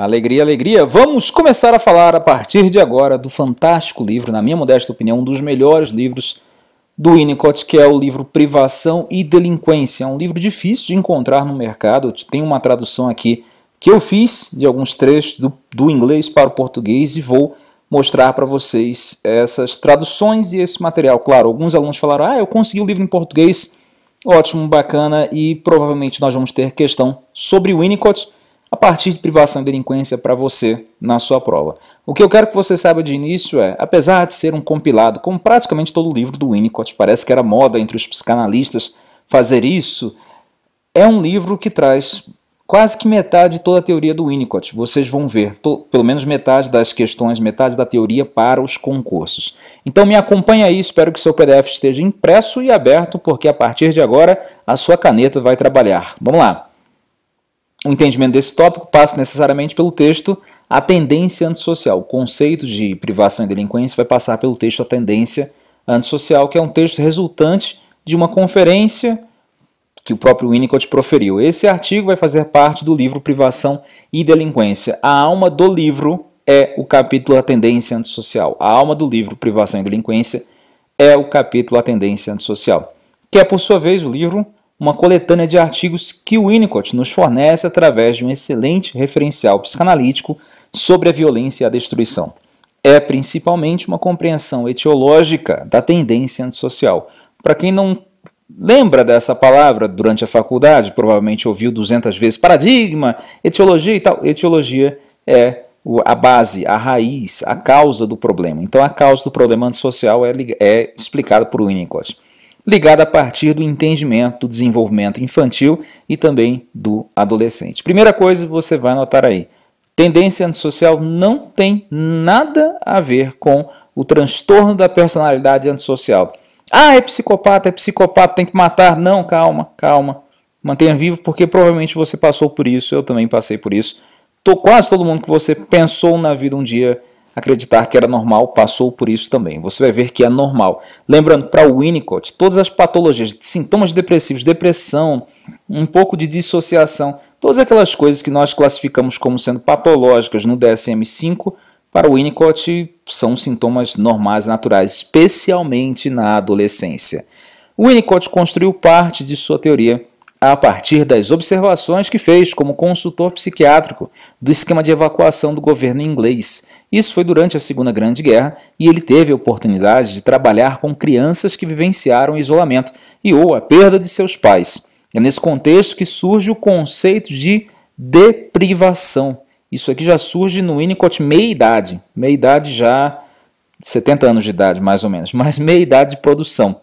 Alegria, alegria! Vamos começar a falar a partir de agora do fantástico livro, na minha modesta opinião, um dos melhores livros do Winnicott, que é o livro Privação e Delinquência. É um livro difícil de encontrar no mercado. Tem uma tradução aqui que eu fiz de alguns trechos do, do inglês para o português e vou mostrar para vocês essas traduções e esse material. Claro, alguns alunos falaram: ah, eu consegui o livro em português, ótimo, bacana, e provavelmente nós vamos ter questão sobre o Winnicott a partir de privação e delinquência para você na sua prova. O que eu quero que você saiba de início é, apesar de ser um compilado, como praticamente todo livro do Winnicott, parece que era moda entre os psicanalistas fazer isso, é um livro que traz quase que metade de toda a teoria do Winnicott. Vocês vão ver pelo menos metade das questões, metade da teoria para os concursos. Então me acompanha aí, espero que seu PDF esteja impresso e aberto, porque a partir de agora a sua caneta vai trabalhar. Vamos lá! O entendimento desse tópico passa necessariamente pelo texto A Tendência Antissocial. O conceito de privação e delinquência vai passar pelo texto A Tendência Antissocial, que é um texto resultante de uma conferência que o próprio Winnicott proferiu. Esse artigo vai fazer parte do livro Privação e Delinquência. A alma do livro é o capítulo A Tendência Antissocial. A alma do livro Privação e Delinquência é o capítulo A Tendência Antissocial, que é, por sua vez, o livro uma coletânea de artigos que o Winnicott nos fornece através de um excelente referencial psicanalítico sobre a violência e a destruição. É principalmente uma compreensão etiológica da tendência antissocial. Para quem não lembra dessa palavra durante a faculdade, provavelmente ouviu 200 vezes paradigma, etiologia e tal. Etiologia é a base, a raiz, a causa do problema. Então, a causa do problema antissocial é, é explicada por Winnicott ligada a partir do entendimento do desenvolvimento infantil e também do adolescente. Primeira coisa que você vai notar aí: tendência antissocial não tem nada a ver com o transtorno da personalidade antissocial. Ah, é psicopata, é psicopata, tem que matar. Não, calma, calma. Mantenha vivo porque provavelmente você passou por isso, eu também passei por isso. Tô, quase todo mundo que você pensou na vida um dia acreditar que era normal passou por isso também. Você vai ver que é normal. Lembrando, para o Winnicott, todas as patologias, sintomas depressivos, depressão, um pouco de dissociação, todas aquelas coisas que nós classificamos como sendo patológicas no DSM-5, para o Winnicott são sintomas normais, naturais, especialmente na adolescência. O Winnicott construiu parte de sua teoria a partir das observações que fez como consultor psiquiátrico do esquema de evacuação do governo inglês, isso foi durante a Segunda Grande Guerra e ele teve a oportunidade de trabalhar com crianças que vivenciaram isolamento e ou a perda de seus pais. É nesse contexto que surge o conceito de deprivação. Isso aqui já surge no Winnicott meia-idade, meia-idade já 70 anos de idade mais ou menos, mas meia-idade de produção.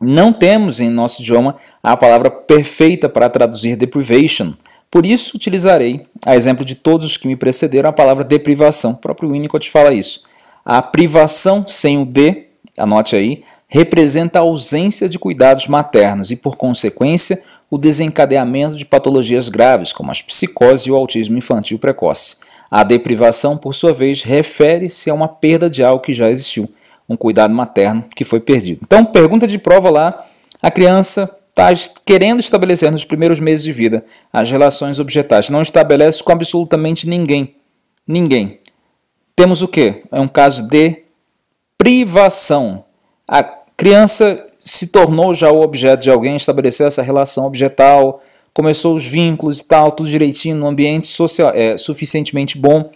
Não temos em nosso idioma a palavra perfeita para traduzir deprivation, por isso utilizarei, a exemplo de todos os que me precederam, a palavra deprivação. O próprio Winnicott fala isso. A privação sem o de, anote aí, representa a ausência de cuidados maternos e, por consequência, o desencadeamento de patologias graves, como as psicoses e o autismo infantil precoce. A deprivação, por sua vez, refere-se a uma perda de algo que já existiu, um cuidado materno que foi perdido. Então, pergunta de prova lá, a criança está querendo estabelecer nos primeiros meses de vida as relações objetais. Não estabelece com absolutamente ninguém. Ninguém. Temos o que? É um caso de privação. A criança se tornou já o objeto de alguém, estabeleceu essa relação objetal, começou os vínculos e tal, tudo direitinho, num ambiente social, é, suficientemente bom,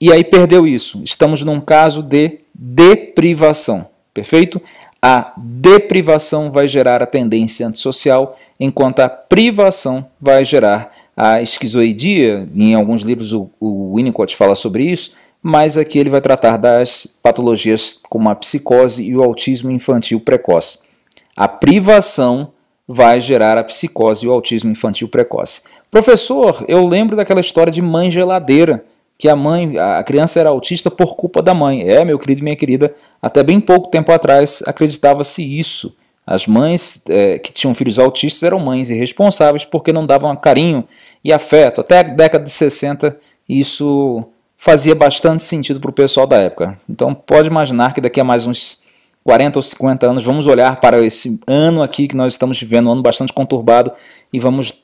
e aí perdeu isso. Estamos num caso de deprivação, perfeito? A deprivação vai gerar a tendência antissocial, enquanto a privação vai gerar a esquizoidia. Em alguns livros o, o Winnicott fala sobre isso, mas aqui ele vai tratar das patologias como a psicose e o autismo infantil precoce. A privação vai gerar a psicose e o autismo infantil precoce. Professor, eu lembro daquela história de mãe geladeira que a mãe, a criança era autista por culpa da mãe. É, meu querido e minha querida, até bem pouco tempo atrás acreditava-se isso. As mães é, que tinham filhos autistas eram mães irresponsáveis porque não davam carinho e afeto. Até a década de 60 isso fazia bastante sentido para o pessoal da época. Então pode imaginar que daqui a mais uns 40 ou 50 anos vamos olhar para esse ano aqui que nós estamos vivendo, um ano bastante conturbado, e vamos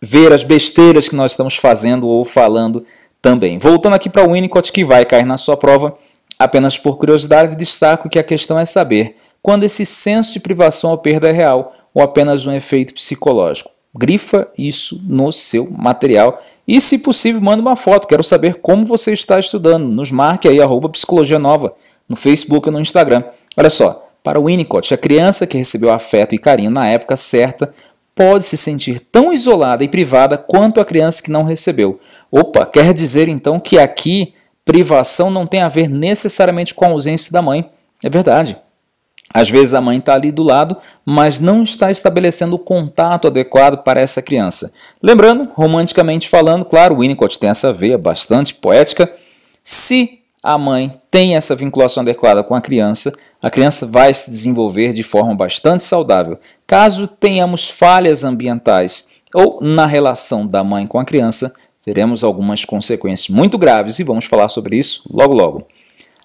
ver as besteiras que nós estamos fazendo ou falando também. Voltando aqui para o Winnicott, que vai cair na sua prova, apenas por curiosidade, destaco que a questão é saber quando esse senso de privação ou perda é real ou apenas um efeito psicológico. Grifa isso no seu material e, se possível, manda uma foto. Quero saber como você está estudando. Nos marque aí, arroba Psicologia Nova, no Facebook e no Instagram. Olha só, para o Winnicott, a criança que recebeu afeto e carinho na época certa pode se sentir tão isolada e privada quanto a criança que não recebeu. Opa, quer dizer então que aqui privação não tem a ver necessariamente com a ausência da mãe. É verdade. Às vezes a mãe está ali do lado, mas não está estabelecendo o contato adequado para essa criança. Lembrando, romanticamente falando, claro, o Winnicott tem essa veia bastante poética. Se a mãe tem essa vinculação adequada com a criança, a criança vai se desenvolver de forma bastante saudável. Caso tenhamos falhas ambientais ou na relação da mãe com a criança, teremos algumas consequências muito graves e vamos falar sobre isso logo logo.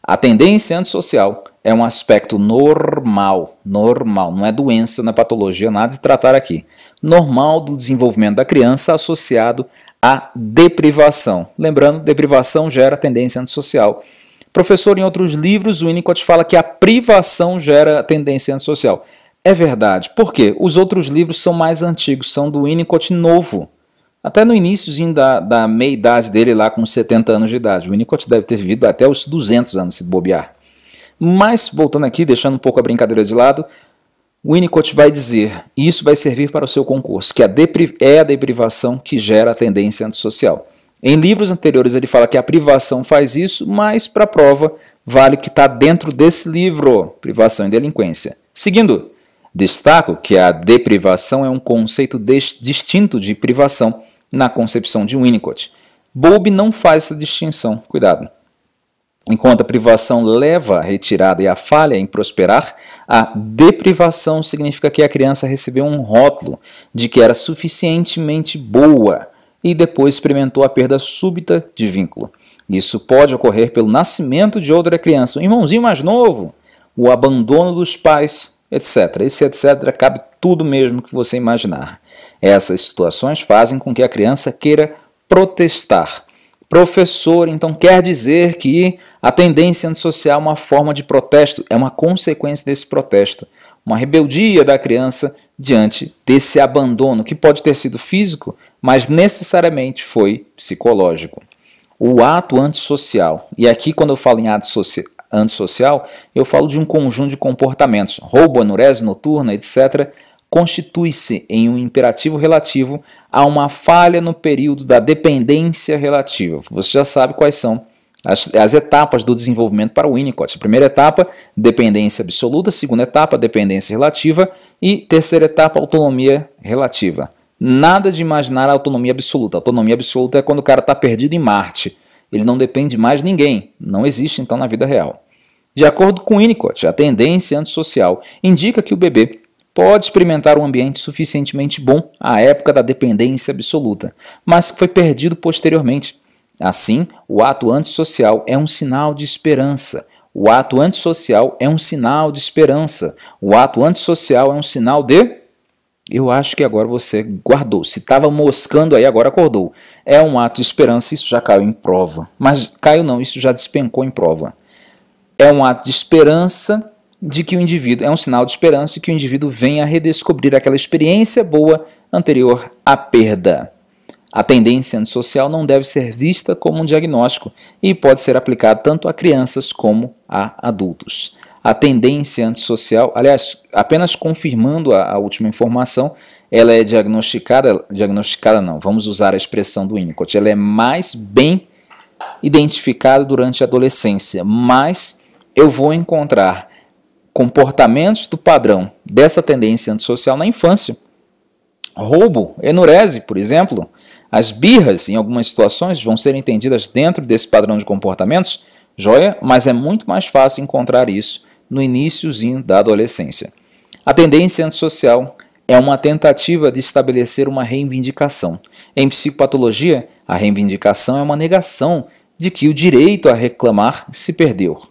A tendência antissocial é um aspecto normal, normal, não é doença, não é patologia, nada de tratar aqui. Normal do desenvolvimento da criança associado à deprivação. Lembrando, deprivação gera tendência antissocial. Professor, em outros livros, o Winnicott fala que a privação gera tendência antissocial. É verdade. Por quê? Os outros livros são mais antigos, são do Winnicott novo. Até no iníciozinho da, da meia-idade dele, lá com 70 anos de idade. O Winnicott deve ter vivido até os 200 anos, se bobear. Mas, voltando aqui, deixando um pouco a brincadeira de lado, Winnicott vai dizer, e isso vai servir para o seu concurso, que é a é a deprivação que gera a tendência antissocial. Em livros anteriores ele fala que a privação faz isso, mas para a prova vale o que está dentro desse livro, privação e delinquência. Seguindo, destaco que a deprivação é um conceito distinto de privação na concepção de Winnicott. Bulb não faz essa distinção, cuidado. Enquanto a privação leva à retirada e à falha em prosperar, a deprivação significa que a criança recebeu um rótulo de que era suficientemente boa e depois experimentou a perda súbita de vínculo. Isso pode ocorrer pelo nascimento de outra criança, um irmãozinho mais novo, o abandono dos pais, etc. Esse etc. cabe tudo mesmo que você imaginar. Essas situações fazem com que a criança queira protestar. Professor, então quer dizer que a tendência antissocial é uma forma de protesto, é uma consequência desse protesto, uma rebeldia da criança diante desse abandono, que pode ter sido físico, mas necessariamente foi psicológico. O ato antissocial, e aqui quando eu falo em ato antissocial, eu falo de um conjunto de comportamentos, roubo, anurese noturna, etc., constitui-se em um imperativo relativo a uma falha no período da dependência relativa. Você já sabe quais são as, as, etapas do desenvolvimento para o Winnicott. Primeira etapa, dependência absoluta. Segunda etapa, dependência relativa. E terceira etapa, autonomia relativa. Nada de imaginar a autonomia absoluta. A autonomia absoluta é quando o cara está perdido em Marte. Ele não depende mais de ninguém. Não existe, então, na vida real. De acordo com Winnicott, a tendência antissocial indica que o bebê pode experimentar um ambiente suficientemente bom à época da dependência absoluta, mas que foi perdido posteriormente. Assim, o ato antissocial é um sinal de esperança. O ato antissocial é um sinal de esperança. O ato antissocial é um sinal de eu acho que agora você guardou. Se estava moscando aí, agora acordou. É um ato de esperança, isso já caiu em prova. Mas caiu não, isso já despencou em prova. É um ato de esperança de que o indivíduo, é um sinal de esperança que o indivíduo venha a redescobrir aquela experiência boa anterior à perda. A tendência antissocial não deve ser vista como um diagnóstico e pode ser aplicado tanto a crianças como a adultos a tendência antissocial, aliás, apenas confirmando a, a última informação, ela é diagnosticada, diagnosticada não, vamos usar a expressão do Winnicott, ela é mais bem identificada durante a adolescência, mas eu vou encontrar comportamentos do padrão dessa tendência antissocial na infância. Roubo, enurese, por exemplo, as birras, em algumas situações, vão ser entendidas dentro desse padrão de comportamentos, joia, mas é muito mais fácil encontrar isso no iníciozinho da adolescência. A tendência antissocial é uma tentativa de estabelecer uma reivindicação. Em psicopatologia, a reivindicação é uma negação de que o direito a reclamar se perdeu.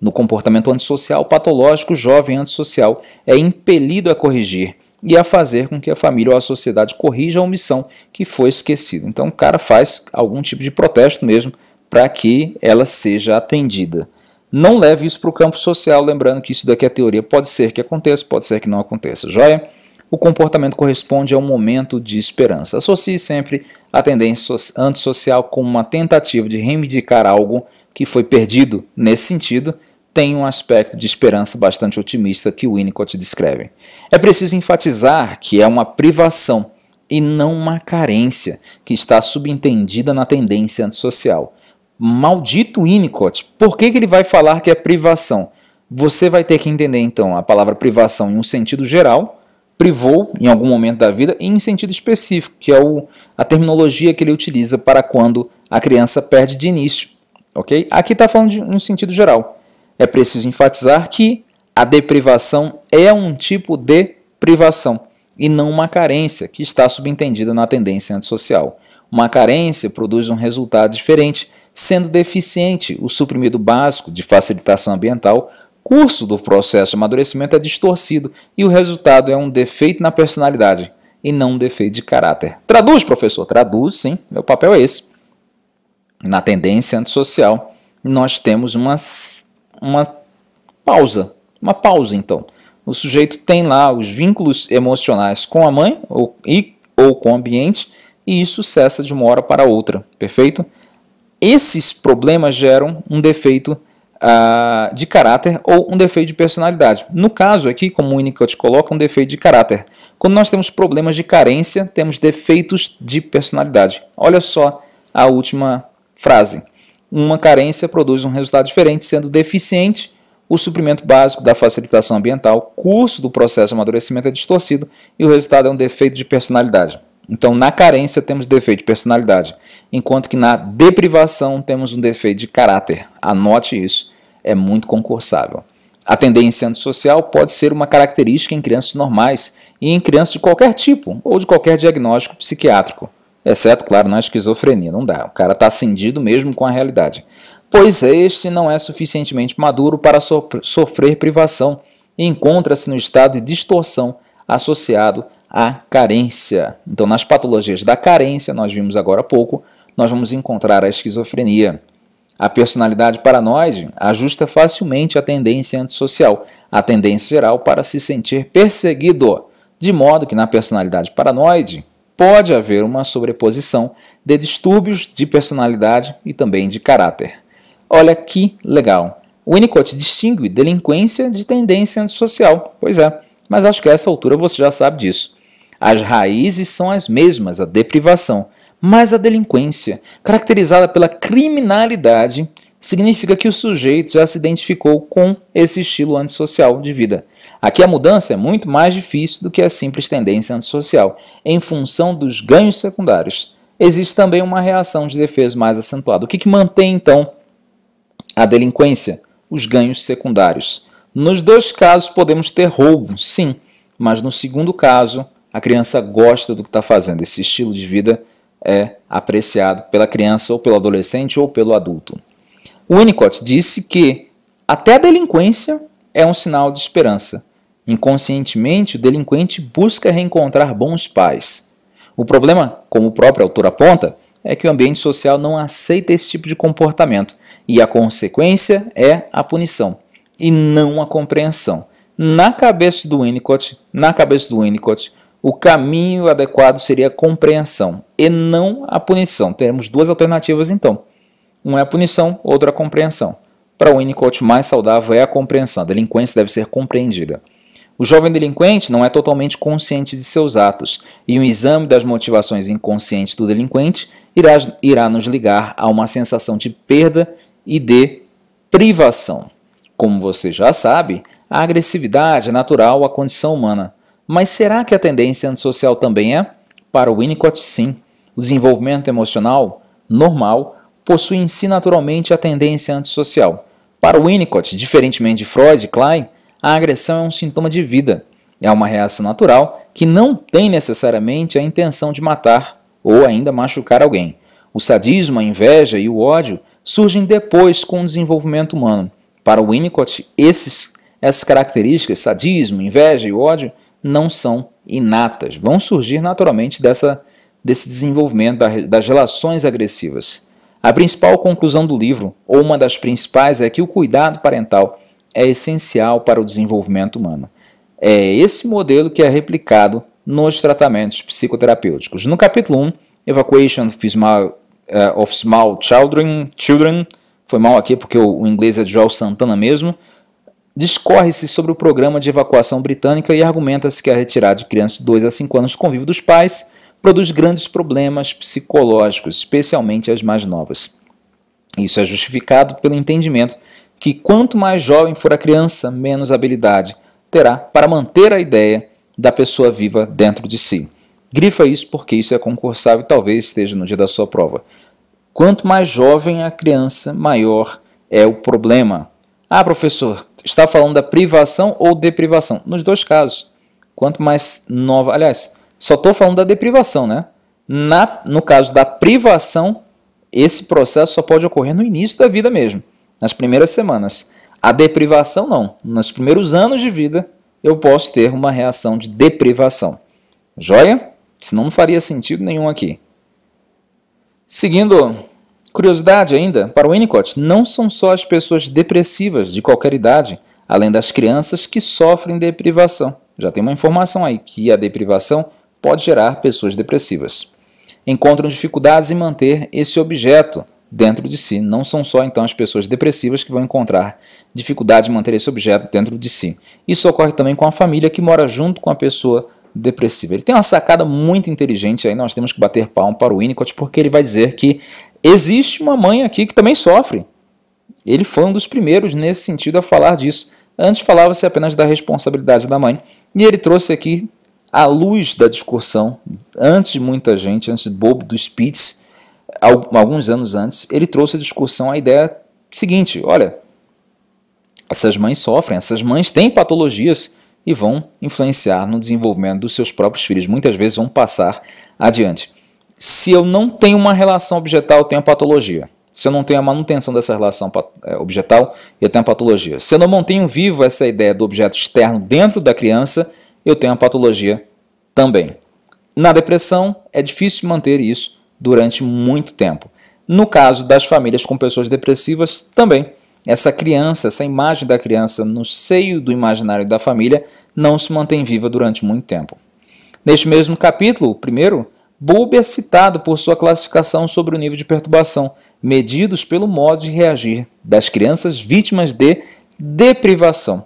No comportamento antissocial patológico, o jovem antissocial é impelido a corrigir e a fazer com que a família ou a sociedade corrija a omissão que foi esquecida. Então o cara faz algum tipo de protesto mesmo para que ela seja atendida. Não leve isso para o campo social, lembrando que isso daqui é teoria. Pode ser que aconteça, pode ser que não aconteça, joia? O comportamento corresponde a um momento de esperança. Associe sempre a tendência antissocial com uma tentativa de reivindicar algo que foi perdido. Nesse sentido, tem um aspecto de esperança bastante otimista que Winnicott descreve. É preciso enfatizar que é uma privação e não uma carência que está subentendida na tendência antissocial. Maldito Winnicott. Por que, que ele vai falar que é privação? Você vai ter que entender então a palavra privação em um sentido geral, privou em algum momento da vida, e em sentido específico, que é o, a terminologia que ele utiliza para quando a criança perde de início. Ok? Aqui está falando de um sentido geral. É preciso enfatizar que a deprivação é um tipo de privação e não uma carência que está subentendida na tendência antissocial. Uma carência produz um resultado diferente sendo deficiente o suprimido básico de facilitação ambiental, curso do processo de amadurecimento é distorcido e o resultado é um defeito na personalidade e não um defeito de caráter. Traduz, professor, traduz, sim, meu papel é esse. Na tendência antissocial, nós temos uma, uma pausa, uma pausa então. O sujeito tem lá os vínculos emocionais com a mãe ou, e, ou com o ambiente e isso cessa de uma hora para outra, perfeito? esses problemas geram um defeito uh, de caráter ou um defeito de personalidade. No caso aqui, como o Winnicott coloca, um defeito de caráter. Quando nós temos problemas de carência, temos defeitos de personalidade. Olha só a última frase. Uma carência produz um resultado diferente, sendo deficiente o suprimento básico da facilitação ambiental, o curso do processo de amadurecimento é distorcido e o resultado é um defeito de personalidade. Então, na carência, temos defeito de personalidade enquanto que na deprivação temos um defeito de caráter. Anote isso, é muito concursável. A tendência antissocial pode ser uma característica em crianças normais e em crianças de qualquer tipo ou de qualquer diagnóstico psiquiátrico. Exceto, claro, na esquizofrenia, não dá. O cara está acendido mesmo com a realidade. Pois este não é suficientemente maduro para sofrer privação e encontra-se no estado de distorção associado à carência. Então, nas patologias da carência, nós vimos agora há pouco, nós vamos encontrar a esquizofrenia. A personalidade paranoide ajusta facilmente a tendência antissocial, a tendência geral para se sentir perseguido, de modo que na personalidade paranoide pode haver uma sobreposição de distúrbios de personalidade e também de caráter. Olha que legal! Winnicott distingue delinquência de tendência antissocial. Pois é, mas acho que a essa altura você já sabe disso. As raízes são as mesmas, a deprivação, mas a delinquência, caracterizada pela criminalidade, significa que o sujeito já se identificou com esse estilo antissocial de vida. Aqui a mudança é muito mais difícil do que a simples tendência antissocial, em função dos ganhos secundários. Existe também uma reação de defesa mais acentuada. O que, que mantém, então, a delinquência? Os ganhos secundários. Nos dois casos podemos ter roubo, sim, mas no segundo caso, a criança gosta do que está fazendo. Esse estilo de vida é apreciado pela criança ou pelo adolescente ou pelo adulto. O Winnicott disse que até a delinquência é um sinal de esperança. Inconscientemente, o delinquente busca reencontrar bons pais. O problema, como o próprio autor aponta, é que o ambiente social não aceita esse tipo de comportamento e a consequência é a punição e não a compreensão. Na cabeça do Winnicott, na cabeça do Winnicott, o caminho adequado seria a compreensão e não a punição. Teremos duas alternativas então. Uma é a punição, outra a compreensão. Para o Winnicott, mais saudável é a compreensão. A delinquência deve ser compreendida. O jovem delinquente não é totalmente consciente de seus atos, e um exame das motivações inconscientes do delinquente irá, irá nos ligar a uma sensação de perda e de privação. Como você já sabe, a agressividade é natural à condição humana. Mas será que a tendência antissocial também é? Para o Winnicott, sim. O desenvolvimento emocional normal possui em si naturalmente a tendência antissocial. Para Winnicott, diferentemente de Freud e Klein, a agressão é um sintoma de vida. É uma reação natural que não tem necessariamente a intenção de matar ou ainda machucar alguém. O sadismo, a inveja e o ódio surgem depois com o desenvolvimento humano. Para Winnicott, esses, essas características, sadismo, inveja e ódio, não são inatas, vão surgir naturalmente dessa, desse desenvolvimento das relações agressivas. A principal conclusão do livro, ou uma das principais, é que o cuidado parental é essencial para o desenvolvimento humano. É esse modelo que é replicado nos tratamentos psicoterapêuticos. No capítulo 1, Evacuation eh, of Small, Children, Children, foi mal aqui porque o inglês é de Joel Santana mesmo, Discorre-se sobre o programa de evacuação britânica e argumenta-se que a retirada de crianças de 2 a 5 anos do convívio dos pais produz grandes problemas psicológicos, especialmente as mais novas. Isso é justificado pelo entendimento que quanto mais jovem for a criança, menos habilidade terá para manter a ideia da pessoa viva dentro de si. Grifa isso porque isso é concursável e talvez esteja no dia da sua prova. Quanto mais jovem a criança, maior é o problema. Ah, professor, está falando da privação ou deprivação? Nos dois casos. Quanto mais nova. Aliás, só estou falando da deprivação, né? Na, no caso da privação, esse processo só pode ocorrer no início da vida mesmo, nas primeiras semanas. A deprivação, não. Nos primeiros anos de vida, eu posso ter uma reação de deprivação. Joia? Senão não faria sentido nenhum aqui. Seguindo Curiosidade ainda, para o Winnicott, não são só as pessoas depressivas de qualquer idade, além das crianças que sofrem deprivação. Já tem uma informação aí que a deprivação pode gerar pessoas depressivas. Encontram dificuldades em manter esse objeto dentro de si. Não são só então as pessoas depressivas que vão encontrar dificuldade em manter esse objeto dentro de si. Isso ocorre também com a família que mora junto com a pessoa depressiva. Ele tem uma sacada muito inteligente aí, nós temos que bater palmo para o Winnicott, porque ele vai dizer que Existe uma mãe aqui que também sofre. Ele foi um dos primeiros nesse sentido a falar disso. Antes falava-se apenas da responsabilidade da mãe, e ele trouxe aqui à luz da discussão, antes de muita gente, antes do bobo do Spitz, alguns anos antes, ele trouxe a discussão a ideia seguinte: olha, essas mães sofrem, essas mães têm patologias e vão influenciar no desenvolvimento dos seus próprios filhos, muitas vezes vão passar adiante. Se eu não tenho uma relação objetal, eu tenho a patologia. Se eu não tenho a manutenção dessa relação é, objetal, eu tenho a patologia. Se eu não mantenho vivo essa ideia do objeto externo dentro da criança, eu tenho a patologia também. Na depressão, é difícil manter isso durante muito tempo. No caso das famílias com pessoas depressivas, também. Essa criança, essa imagem da criança no seio do imaginário da família não se mantém viva durante muito tempo. Neste mesmo capítulo, primeiro, Bulb é citado por sua classificação sobre o nível de perturbação, medidos pelo modo de reagir das crianças vítimas de deprivação.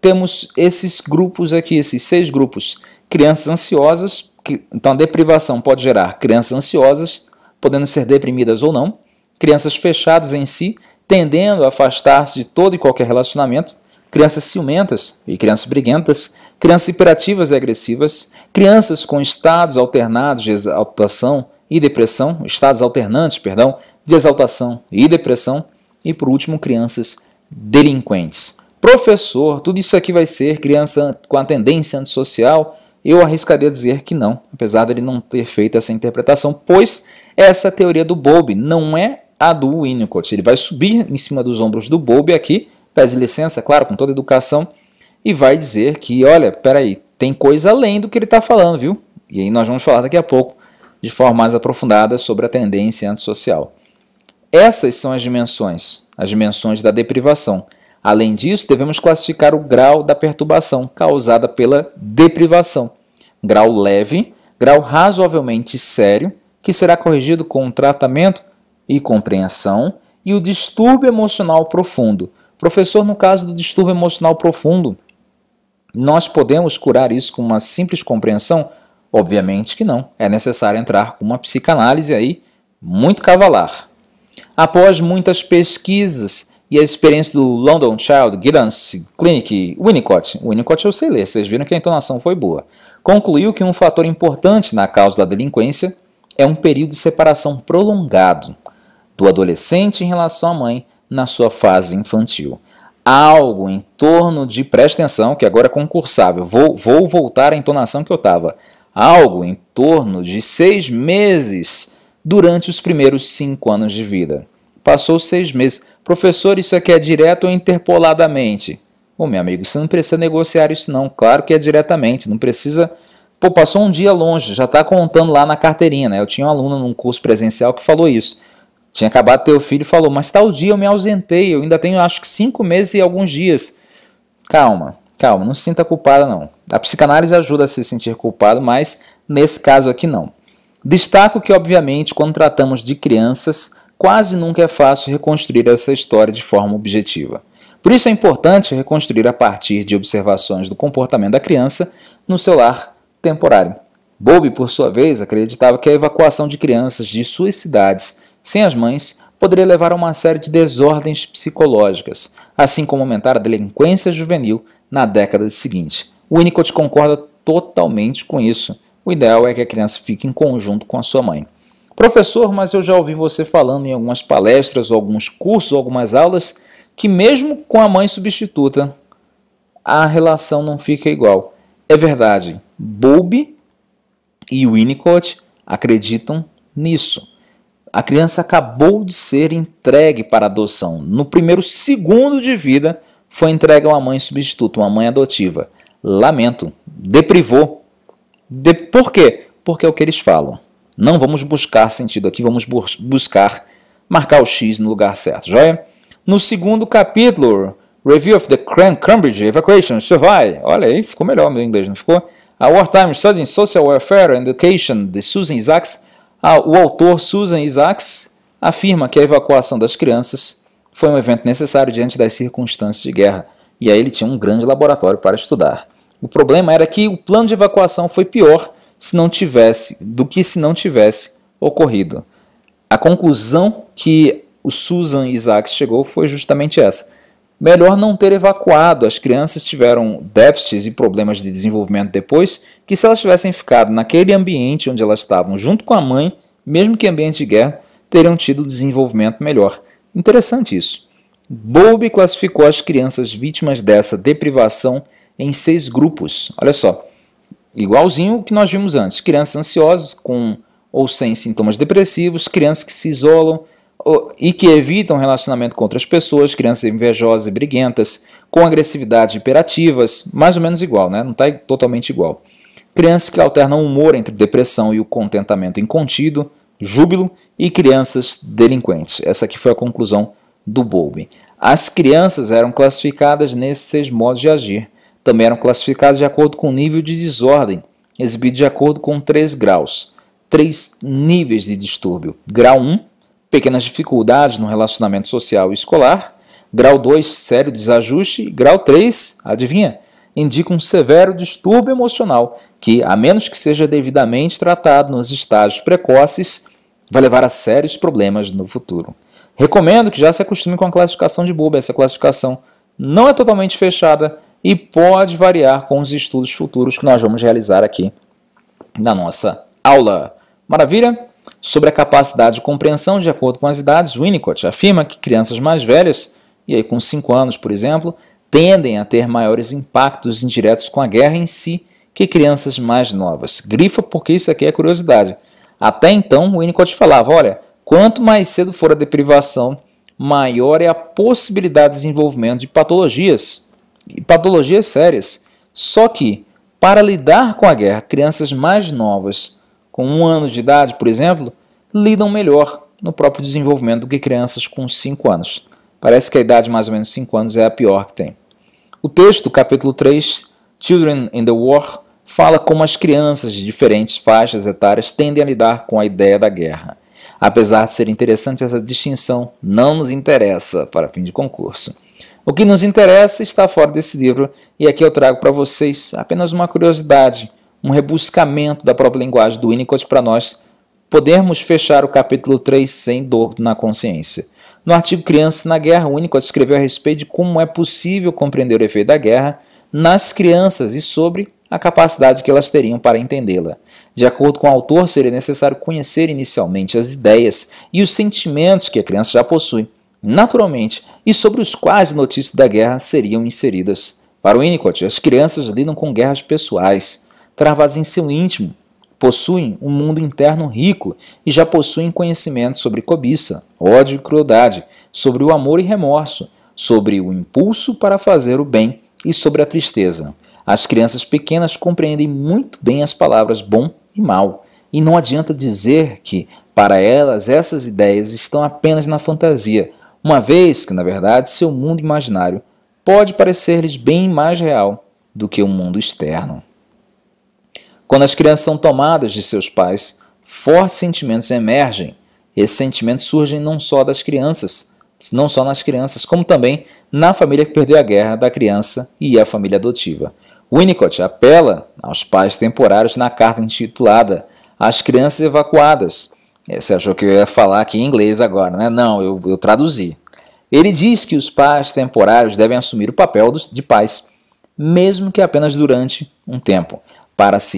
Temos esses grupos aqui, esses seis grupos. Crianças ansiosas, que, então a deprivação pode gerar crianças ansiosas, podendo ser deprimidas ou não, crianças fechadas em si, tendendo a afastar-se de todo e qualquer relacionamento, crianças ciumentas e crianças briguentas, crianças hiperativas e agressivas, crianças com estados alternados de exaltação e depressão, estados alternantes, perdão, de exaltação e depressão, e por último, crianças delinquentes. Professor, tudo isso aqui vai ser criança com a tendência antissocial? Eu arriscaria dizer que não, apesar dele não ter feito essa interpretação, pois essa é teoria do Bob não é a do Winnicott. Ele vai subir em cima dos ombros do Bob aqui, pede licença, claro, com toda educação, e vai dizer que, olha, peraí, tem coisa além do que ele está falando, viu? E aí nós vamos falar daqui a pouco de forma mais aprofundada sobre a tendência antissocial. Essas são as dimensões, as dimensões da deprivação. Além disso, devemos classificar o grau da perturbação causada pela deprivação. Grau leve, grau razoavelmente sério, que será corrigido com tratamento e compreensão, e o distúrbio emocional profundo. Professor, no caso do distúrbio emocional profundo, nós podemos curar isso com uma simples compreensão? Obviamente que não. É necessário entrar com uma psicanálise aí muito cavalar. Após muitas pesquisas e a experiência do London Child, Guidance Clinic, Winnicott, Winnicott eu sei ler, vocês viram que a entonação foi boa, concluiu que um fator importante na causa da delinquência é um período de separação prolongado do adolescente em relação à mãe na sua fase infantil algo em torno de, presta atenção, que agora é concursável, vou, vou voltar à entonação que eu estava, algo em torno de seis meses durante os primeiros cinco anos de vida. Passou seis meses. Professor, isso aqui é direto ou interpoladamente? Ô, meu amigo, você não precisa negociar isso não. Claro que é diretamente, não precisa... Pô, passou um dia longe, já está contando lá na carteirinha, né? Eu tinha um aluno num curso presencial que falou isso. Tinha acabado de ter o filho e falou: Mas tal dia eu me ausentei, eu ainda tenho acho que cinco meses e alguns dias. Calma, calma, não se sinta culpada não. A psicanálise ajuda a se sentir culpado, mas nesse caso aqui não. Destaco que, obviamente, quando tratamos de crianças, quase nunca é fácil reconstruir essa história de forma objetiva. Por isso é importante reconstruir a partir de observações do comportamento da criança no seu lar temporário. Bobby, por sua vez, acreditava que a evacuação de crianças de suas cidades sem as mães, poderia levar a uma série de desordens psicológicas, assim como aumentar a delinquência juvenil na década seguinte. O Winnicott concorda totalmente com isso. O ideal é que a criança fique em conjunto com a sua mãe. Professor, mas eu já ouvi você falando em algumas palestras, ou alguns cursos, ou algumas aulas, que mesmo com a mãe substituta, a relação não fica igual. É verdade, Bowlby e Winnicott acreditam nisso a criança acabou de ser entregue para adoção. No primeiro segundo de vida, foi entregue a uma mãe substituta, uma mãe adotiva. Lamento, deprivou. De... Por quê? Porque é o que eles falam. Não vamos buscar sentido aqui, vamos bus buscar marcar o X no lugar certo, joia? No segundo capítulo, Review of the Cambridge Evacuation vai. Olha aí, ficou melhor o meu inglês, não ficou? A Wartime Study in Social Welfare and Education, de Susan Isaacs, ah, o autor Susan Isaacs afirma que a evacuação das crianças foi um evento necessário diante das circunstâncias de guerra, e aí ele tinha um grande laboratório para estudar. O problema era que o plano de evacuação foi pior se não tivesse do que se não tivesse ocorrido. A conclusão que o Susan Isaacs chegou foi justamente essa melhor não ter evacuado. As crianças tiveram déficits e problemas de desenvolvimento depois, que se elas tivessem ficado naquele ambiente onde elas estavam junto com a mãe, mesmo que ambiente de guerra, teriam tido desenvolvimento melhor. Interessante isso. Bowlby classificou as crianças vítimas dessa deprivação em seis grupos. Olha só, igualzinho o que nós vimos antes: crianças ansiosas com ou sem sintomas depressivos, crianças que se isolam, e que evitam relacionamento com outras pessoas, crianças invejosas e briguentas, com agressividade imperativas, mais ou menos igual, né? não está totalmente igual. Crianças que alternam o humor entre depressão e o contentamento incontido, júbilo, e crianças delinquentes. Essa aqui foi a conclusão do Bowlby. As crianças eram classificadas nesses seis modos de agir. Também eram classificadas de acordo com o nível de desordem, exibido de acordo com três graus. Três níveis de distúrbio. Grau 1, pequenas dificuldades no relacionamento social e escolar. Grau 2, sério desajuste. Grau 3, adivinha? Indica um severo distúrbio emocional que, a menos que seja devidamente tratado nos estágios precoces, vai levar a sérios problemas no futuro. Recomendo que já se acostume com a classificação de Boba. Essa classificação não é totalmente fechada e pode variar com os estudos futuros que nós vamos realizar aqui na nossa aula. Maravilha? Sobre a capacidade de compreensão, de acordo com as idades, Winnicott afirma que crianças mais velhas, e aí com 5 anos, por exemplo, tendem a ter maiores impactos indiretos com a guerra em si que crianças mais novas. Grifa porque isso aqui é curiosidade. Até então, Winnicott falava, olha, quanto mais cedo for a deprivação, maior é a possibilidade de desenvolvimento de patologias, e patologias sérias. Só que, para lidar com a guerra, crianças mais novas com um ano de idade, por exemplo, lidam melhor no próprio desenvolvimento do que crianças com 5 anos. Parece que a idade mais ou menos 5 anos é a pior que tem. O texto, capítulo 3, Children in the War, fala como as crianças de diferentes faixas etárias tendem a lidar com a ideia da guerra. Apesar de ser interessante essa distinção, não nos interessa para fim de concurso. O que nos interessa está fora desse livro, e aqui eu trago para vocês apenas uma curiosidade um rebuscamento da própria linguagem do Winnicott para nós podermos fechar o capítulo 3 sem dor na consciência. No artigo Crianças na Guerra, o Winnicott escreveu a respeito de como é possível compreender o efeito da guerra nas crianças e sobre a capacidade que elas teriam para entendê-la. De acordo com o autor, seria necessário conhecer inicialmente as ideias e os sentimentos que a criança já possui, naturalmente, e sobre os quais notícias da guerra seriam inseridas. Para o Winnicott, as crianças lidam com guerras pessoais, travados em seu íntimo, possuem um mundo interno rico e já possuem conhecimento sobre cobiça, ódio e crueldade, sobre o amor e remorso, sobre o impulso para fazer o bem e sobre a tristeza. As crianças pequenas compreendem muito bem as palavras bom e mal, e não adianta dizer que, para elas, essas ideias estão apenas na fantasia, uma vez que, na verdade, seu mundo imaginário pode parecer-lhes bem mais real do que o um mundo externo. Quando as crianças são tomadas de seus pais, fortes sentimentos emergem. Esses sentimentos surgem não só das crianças, não só nas crianças, como também na família que perdeu a guerra da criança e a família adotiva. Winnicott apela aos pais temporários na carta intitulada As Crianças Evacuadas. É, você achou que eu ia falar aqui em inglês agora, né? Não, eu, eu traduzi. Ele diz que os pais temporários devem assumir o papel dos, de pais, mesmo que apenas durante um tempo para se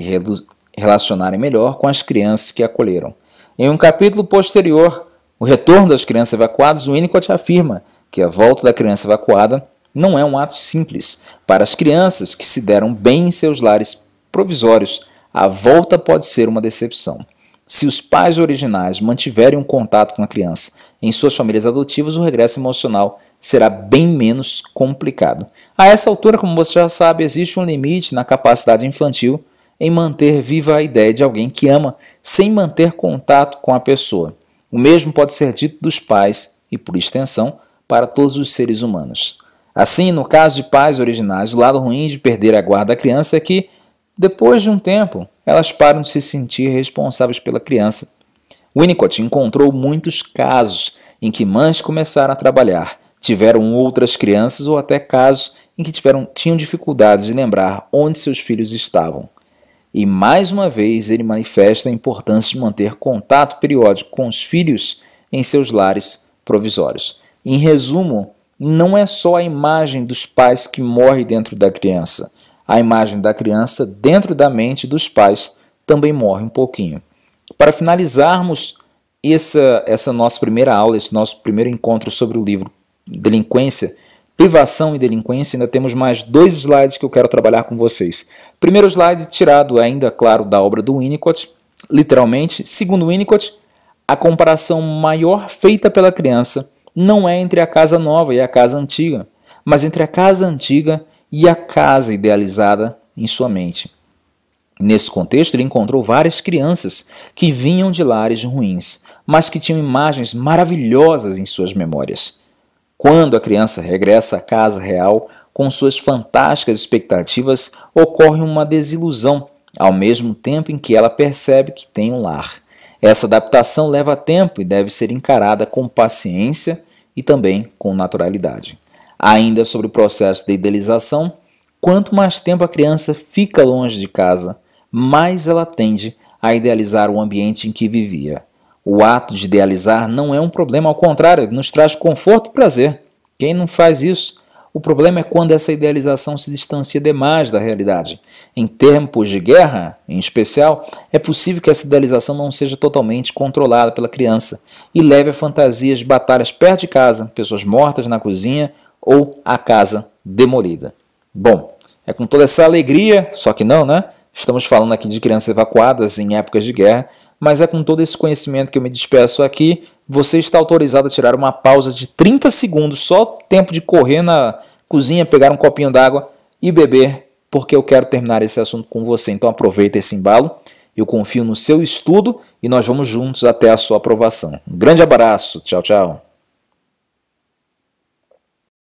relacionarem melhor com as crianças que acolheram. Em um capítulo posterior, o retorno das crianças evacuadas, o Winnicott afirma que a volta da criança evacuada não é um ato simples. Para as crianças que se deram bem em seus lares provisórios, a volta pode ser uma decepção. Se os pais originais mantiverem um contato com a criança em suas famílias adotivas, o regresso emocional será bem menos complicado. A essa altura, como você já sabe, existe um limite na capacidade infantil em manter viva a ideia de alguém que ama sem manter contato com a pessoa. O mesmo pode ser dito dos pais e, por extensão, para todos os seres humanos. Assim, no caso de pais originais, o lado ruim de perder a guarda da criança é que, depois de um tempo, elas param de se sentir responsáveis pela criança. Winnicott encontrou muitos casos em que mães começaram a trabalhar, tiveram outras crianças ou até casos em que tiveram, tinham dificuldades de lembrar onde seus filhos estavam. E mais uma vez ele manifesta a importância de manter contato periódico com os filhos em seus lares provisórios. Em resumo, não é só a imagem dos pais que morre dentro da criança. A imagem da criança dentro da mente dos pais também morre um pouquinho. Para finalizarmos essa, essa nossa primeira aula, esse nosso primeiro encontro sobre o livro Delinquência, privação e delinquência, ainda temos mais dois slides que eu quero trabalhar com vocês. Primeiro slide tirado ainda, claro, da obra do Winnicott, literalmente. Segundo Winnicott, a comparação maior feita pela criança não é entre a casa nova e a casa antiga, mas entre a casa antiga e a casa idealizada em sua mente. Nesse contexto, ele encontrou várias crianças que vinham de lares ruins, mas que tinham imagens maravilhosas em suas memórias. Quando a criança regressa à casa real com suas fantásticas expectativas, ocorre uma desilusão, ao mesmo tempo em que ela percebe que tem um lar. Essa adaptação leva tempo e deve ser encarada com paciência e também com naturalidade. Ainda sobre o processo de idealização, quanto mais tempo a criança fica longe de casa, mais ela tende a idealizar o ambiente em que vivia. O ato de idealizar não é um problema, ao contrário, nos traz conforto e prazer. Quem não faz isso? O problema é quando essa idealização se distancia demais da realidade. Em tempos de guerra, em especial, é possível que essa idealização não seja totalmente controlada pela criança e leve a fantasias de batalhas perto de casa, pessoas mortas na cozinha ou a casa demolida. Bom, é com toda essa alegria, só que não, né? Estamos falando aqui de crianças evacuadas em épocas de guerra mas é com todo esse conhecimento que eu me despeço aqui. Você está autorizado a tirar uma pausa de 30 segundos, só tempo de correr na cozinha, pegar um copinho d'água e beber, porque eu quero terminar esse assunto com você. Então aproveita esse embalo. Eu confio no seu estudo e nós vamos juntos até a sua aprovação. Um grande abraço. Tchau, tchau.